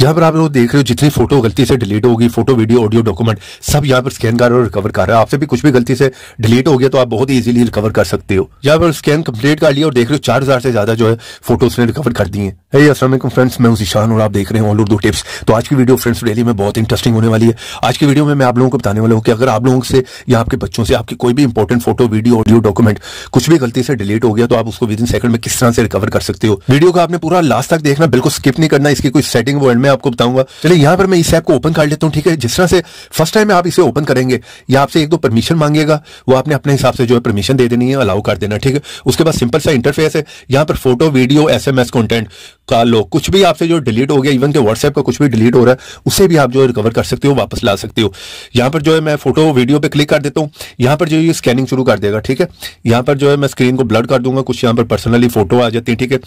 यहाँ पर आप लोग देख रहे हो जितनी फोटो गलती से डिलीट होगी फोटो वीडियो ऑडियो डॉक्यूमेंट सब यहाँ पर स्कैन कर और रिकवर कर रहा है आपसे भी कुछ भी गलती से डिलीट हो गया तो आप बहुत ईजिली रिकवर कर सकते हो यहाँ पर स्कैन कंप्लीट कर लिया और देख रहे हो चार हजार से ज्यादा जो है फोटो उसने रिकवर कर दी है फ्रेंड्स मैं ईशान और आप देख रहे हो ऑल उर्दू टिप्स तो आज की वीडियो फ्रेंड्स डेली में बहुत इंटरेस्टिंग होने वाली है आज की वीडियो में मैं आप लोगों को बताने वाला हूँ कि अगर आप लोगों से या आपके बच्चों से आपकी कोई भी important photo video audio document कुछ भी गलती से डिलीट हो गया तो आप उसको विद इन सेकंड में किस तरह से रिकवर कर सकते हो वीडियो को आपने पूरा लास्ट तक देखना बिल्कुल स्किप नहीं करना इसकी कोई सेटिंग वर्ड में मैं आपको बताऊंगा चलिए यहाँ पर मैं इस ऐप को ओपन कर लेता हूँ ठीक है जिस तरह से फर्स्ट टाइम आप इसे ओपन करेंगे या आपसे एक दो परमिशन मांगेगा वो आपने अपने हिसाब से जो है परमिशन दे देनी है अलाउ कर देना ठीक है उसके बाद सिंपल सा इंटरफेस है यहाँ पर photo video S M S content का लो कुछ भी आपसे जो डिलीट हो गया इवन के व्हाट्सएप का कुछ भी डिलीट हो रहा है उसे भी आप जो है रिकवर कर सकते हो वापस ला सकते हो यहाँ पर जो है मैं फोटो वीडियो पे क्लिक कर देता हूँ यहाँ पर जो है स्कैनिंग शुरू कर देगा ठीक है यहाँ पर जो है मैं स्क्रीन को ब्लड कर दूंगा कुछ यहाँ पर पर्सनली फोटो आ जाती है ठीक है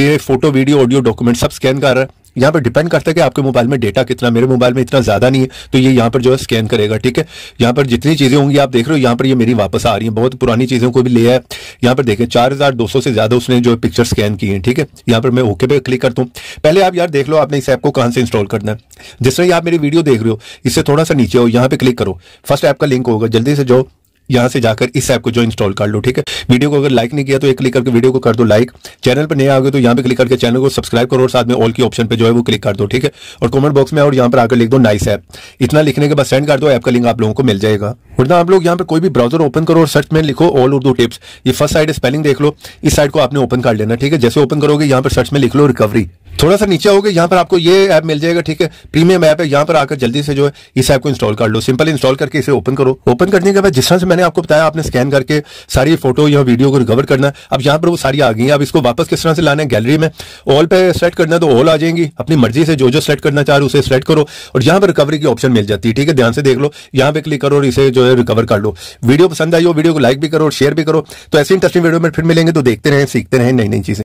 ये फोटो वीडियो ऑडियो डॉक्यूमेंट सब स्कैन कर रहा है यहाँ पर डिपेंड करता है कि आपके मोबाइल में डेटा कितना मेरे मोबाइल में इतना ज़्यादा नहीं है तो ये यहाँ पर जो है स्कैन करेगा ठीक है यहाँ पर जितनी चीज़ें होंगी आप देख रहे हो यहाँ पर ये मेरी वापस आ रही है बहुत पुरानी चीज़ों को भी लिया है यहाँ पर देखें चार हज़ार दो सौ से ज़्यादा उसने जो पिक्चर स्कैन की हैं ठीक है यहाँ पर मैं ओके पे क्लिक करता हूँ पहले आप यार देख लो आपने इस ऐप को कहाँ से इंस्टॉल करना है जिस तरह आप मेरी वीडियो देख रहे हो इससे थोड़ा सा नीचे हो यहाँ पर क्लिक करो फर्स्ट ऐप का लिंक होगा जल्दी से जाओ यहाँ से जाकर इस ऐप को जो इंस्टॉल कर लो ठीक है वीडियो को अगर लाइक नहीं किया तो एक क्लिक करके वीडियो को कर दो लाइक चैनल पर नहीं आ गए तो यहाँ पे क्लिक करके चैनल को सब्सक्राइब करो और साथ में ऑल की ऑप्शन पर जो है वो क्लिक कर दो ठीक है और कमेंट बॉक्स में और यहाँ पर आकर लिख दो नाइस ऐप इतना लिखने के बाद सेंड कर दो ऐप का लिंक आप लोगों को मिल जाएगा वरना आप लोग यहाँ पर कोई भी ब्राउजर ओपन करो और सर्च में लिखो ऑल उर्दू टिप्स ये फर्स्ट साइड स्पेलिंग देख लो इस साइड को आपने ओपन कर लेना ठीक है जैसे ओपन करोगे यहाँ पर सर्च में लिख लो रिकवरी थोड़ा सा नीचे होगा यहाँ पर आपको ये ऐप मिल जाएगा ठीक है प्रीमियम ऐप है यहाँ पर आकर जल्दी से जो है इस ऐप को इंस्टॉल कर लो सिंपल इंस्टॉल करके इसे ओपन करो ओपन करने के बाद जिस तरह से मैंने आपको बताया आपने स्कैन करके सारी फोटो या वीडियो को रिकवर करना है अब यहाँ पर वो सारी आ गई है अब इसको वापस किस तरह से लाना है गैलरी में ऑल पे सेलेक्ट करना है तो ऑल आ जाएंगी अपनी मर्जी से जो जो सेलेक्ट करना चाह रहे उसे सेलेक्ट करो और यहाँ पर रिकवरी की ऑप्शन मिल जाती है ठीक है ध्यान से देख लो यहाँ पे क्लिक करो और इसे जो है रिकवर कर लो वीडियो पसंद आई हो वीडियो को लाइक भी करो और शेयर भी करो तो ऐसे इंटरेस्टिंग वीडियो में फिर मिलेंगे तो देखते रहें सीखते रहे नई नई चीजें